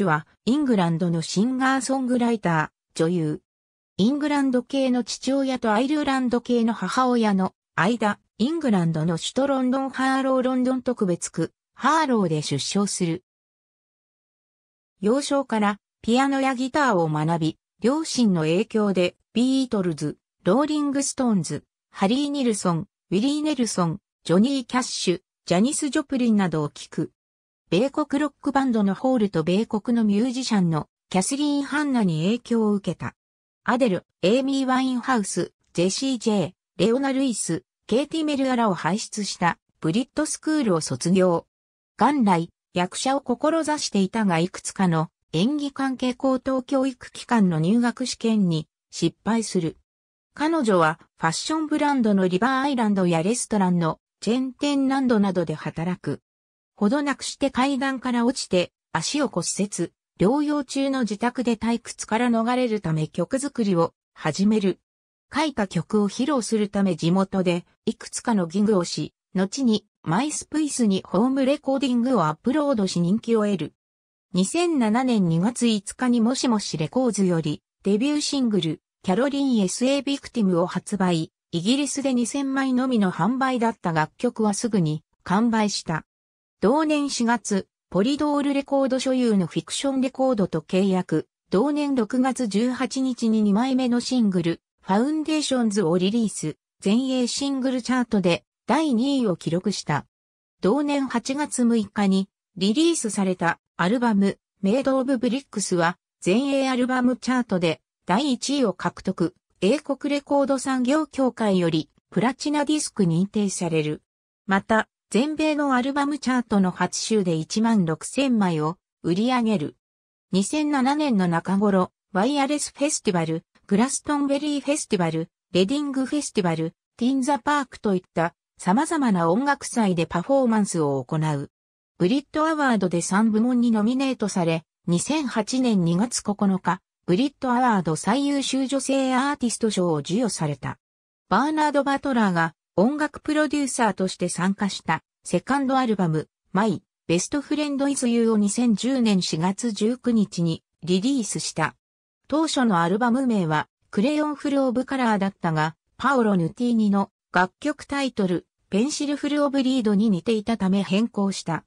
チュは、イングランドのシンガーソングライター、女優。イングランド系の父親とアイルランド系の母親の間、イングランドの首都ロンドンハーローロンドン特別区、ハーローで出生する。幼少からピアノやギターを学び、両親の影響でビートルズ、ローリングストーンズ、ハリー・ニルソン、ウィリー・ネルソン、ジョニー・キャッシュ、ジャニス・ジョプリンなどを聴く米国ロックバンドのホールと米国のミュージシャンのキャスリーン・ハンナに影響を受けた。アデル、エイミー・ワインハウス、ジェシー・ジェイ、レオナ・ルイス、ケイティ・メルアラを輩出したブリッドスクールを卒業。元来、役者を志していたがいくつかの演技関係高等教育機関の入学試験に失敗する。彼女はファッションブランドのリバーアイランドやレストランのチェンテンランドなどで働く。ほどなくして階段から落ちて、足を骨折、療養中の自宅で退屈から逃れるため曲作りを始める。書いた曲を披露するため地元でいくつかのギグをし、後にマイスプイスにホームレコーディングをアップロードし人気を得る。2007年2月5日にもしもしレコーズよりデビューシングルキャロリン SA ビクティムを発売。イギリスで2000枚のみの販売だった楽曲はすぐに完売した。同年4月、ポリドールレコード所有のフィクションレコードと契約、同年6月18日に2枚目のシングル、ファウンデーションズをリリース、全英シングルチャートで第2位を記録した。同年8月6日にリリースされたアルバム、メイド・オブ・ブリックスは全英アルバムチャートで第1位を獲得、英国レコード産業協会よりプラチナディスク認定される。また、全米のアルバムチャートの初週で1万6000枚を売り上げる。2007年の中頃、ワイヤレスフェスティバル、グラストンベリーフェスティバル、レディングフェスティバル、ティンザパークといった様々な音楽祭でパフォーマンスを行う。ブリットアワードで3部門にノミネートされ、2008年2月9日、ブリットアワード最優秀女性アーティスト賞を授与された。バーナード・バトラーが音楽プロデューサーとして参加したセカンドアルバム、My Best Friend Is You を2010年4月19日にリリースした。当初のアルバム名は、クレヨンフルオブカラーだったが、パオロ・ヌティーニの楽曲タイトル、ペンシルフルオブリードに似ていたため変更した。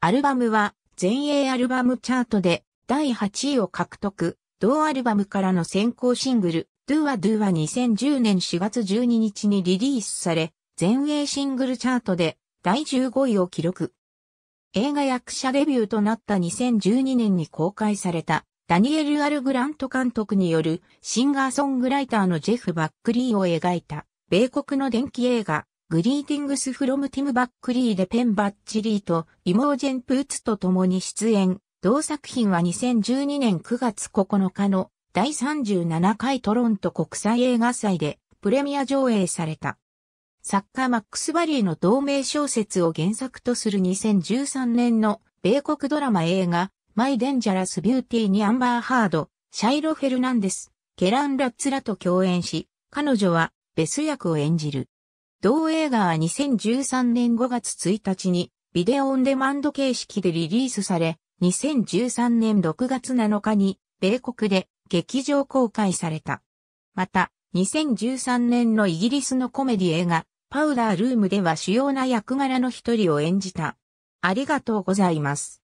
アルバムは、全英アルバムチャートで第8位を獲得、同アルバムからの先行シングル、Do ア Do は2010年4月12日にリリースされ、全英シングルチャートで第15位を記録。映画役者デビューとなった2012年に公開されたダニエル・アル・グラント監督によるシンガーソングライターのジェフ・バックリーを描いた米国の電気映画グリーティングス・フロム・ティム・バックリーでペン・バッチリーとイモージェン・プーツと共に出演。同作品は2012年9月9日の第37回トロント国際映画祭でプレミア上映された。作家マックス・バリーの同名小説を原作とする2013年の米国ドラマ映画、マイ・デンジャラス・ビューティーにアンバー・ハード、シャイロ・フェルナンデス、ケラン・ラッツラと共演し、彼女はベス役を演じる。同映画は2013年5月1日にビデオオンデマンド形式でリリースされ、2013年6月7日に米国で劇場公開された。また、2013年のイギリスのコメディ映画パウダールームでは主要な役柄の一人を演じた。ありがとうございます。